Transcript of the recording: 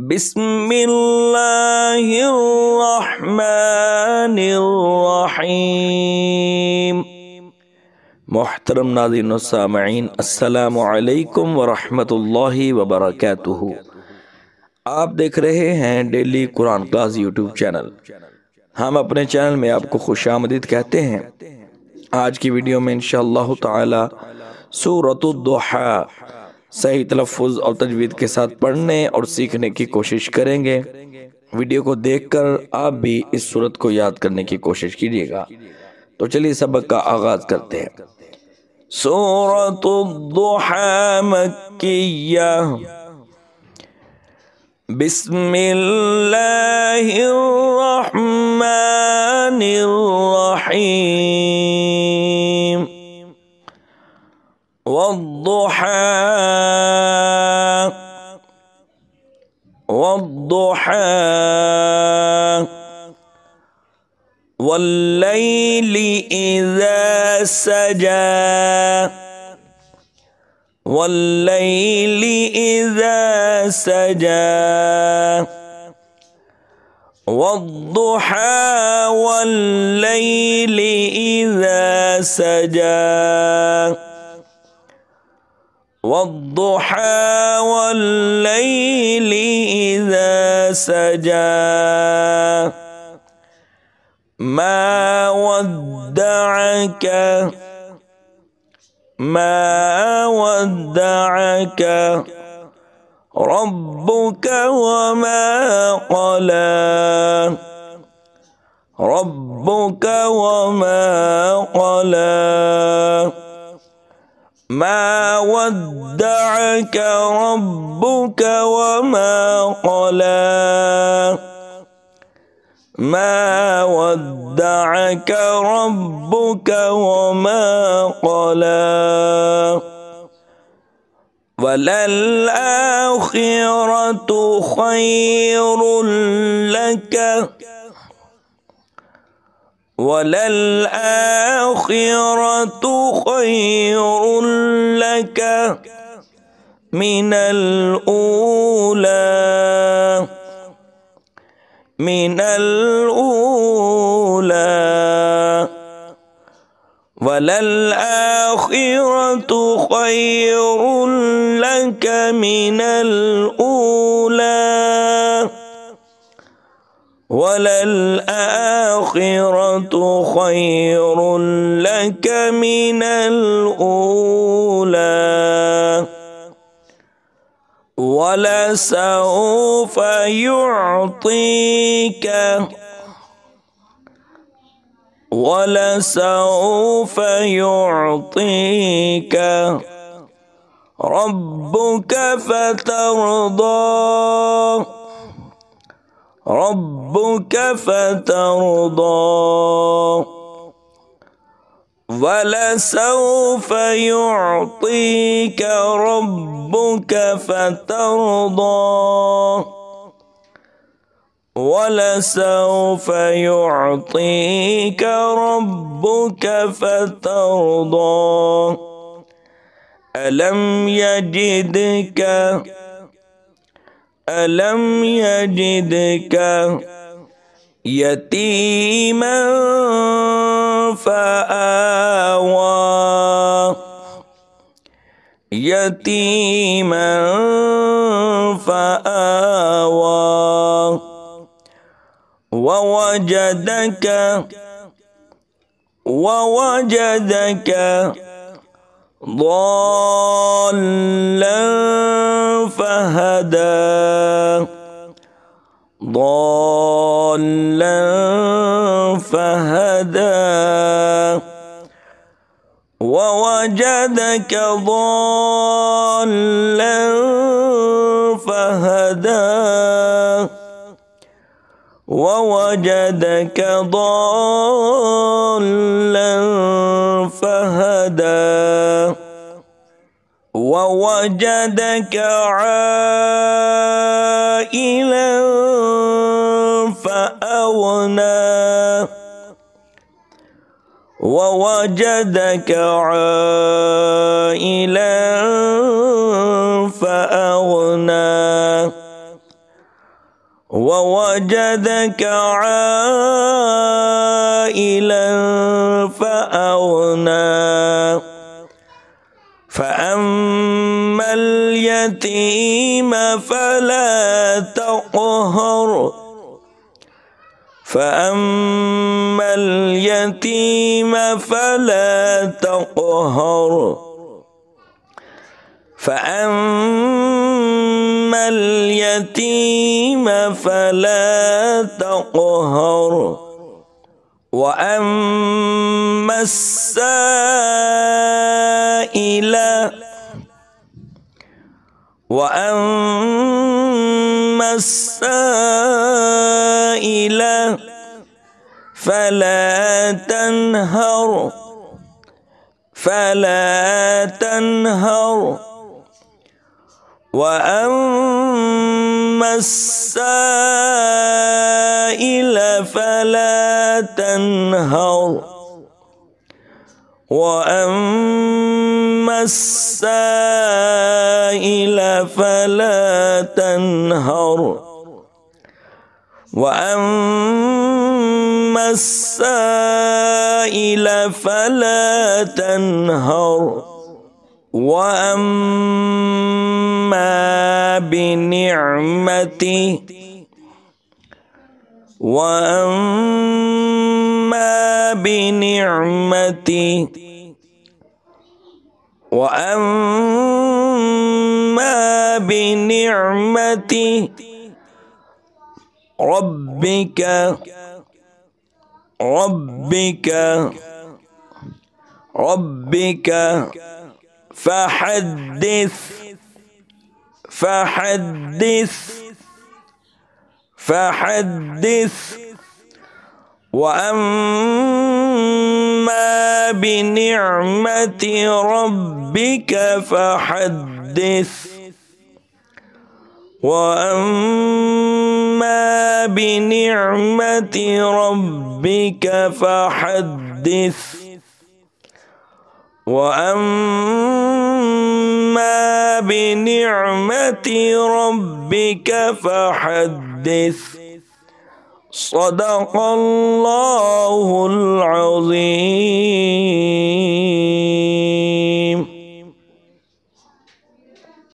بسم اللہ الرحمن الرحیم محترم ناظرین و سامعین السلام علیکم ورحمۃ اللہ وبرکاتہ آپ دیکھ رہے ہیں ڈیلی قرآن کلاس یوٹیوب چینل ہم اپنے چینل میں آپ کو خوش آمدید کہتے ہیں آج کی ویڈیو میں انشاءاللہ تعالی سورة الدحا सही तलफ़ और तजवीज़ के साथ पढ़ने और सीखने की कोशिश करेंगे वीडियो को देखकर आप भी इस सूरत को याद करने की कोशिश कीजिएगा तो चलिए सबक का आगाज़ करते हैं सूरत बिस्मिल्लाहिर्रहमानिर्रहीम والضحى والليل إذا سجى والليل إذا سجى والضحى والليل إذا سجى والضحى والليل إذا سجى ما ودعك ما ودعك ربك وما قلى ربك وما قلى ما ودعك ربك وما قلى ما ودعك ربك وما قلى وللآخرة خير لك وللآخرة خير لك من الأولى من الأولى وللآخرة خير لك من الأولى وللآخرة خير لك من الأولى ولسوف يعطيك ولسوف يعطيك ربك فترضى ربك فترضى ولسوف يعطيك ربك فترضى ولسوف يعطيك ربك فترضى ألم يجدك ألم يجدك يتيما فآوى يتيما فآوى ووجدك ووجدك ضالا فهدى ضالا فهدى ووجدك ضالا فهدى ووجدك ضالا فهدى ووجدك عائلا فأغنى ووجدك عائلا فأغنى ووجدك عائلا فأغنى فأما اليتيم فلا تقهر فأما اليتيم فلا تقهر فأما أما اليتيم فلا تقهر وأما السائل وأما السائل فلا تنهر فلا تنهر واما السائل فلا تنهر واما السائل فلا تنهر واما السائل فلا تنهر واما بنعمتي واما بنعمتي واما بنعمتي ربك ربك ربك, ربك فحدث فحدث فحدث وأما بنعمة ربك فحدث وأما بنعمة ربك فحدث وأما بنعمة ربك فحدث صدق الله العظيم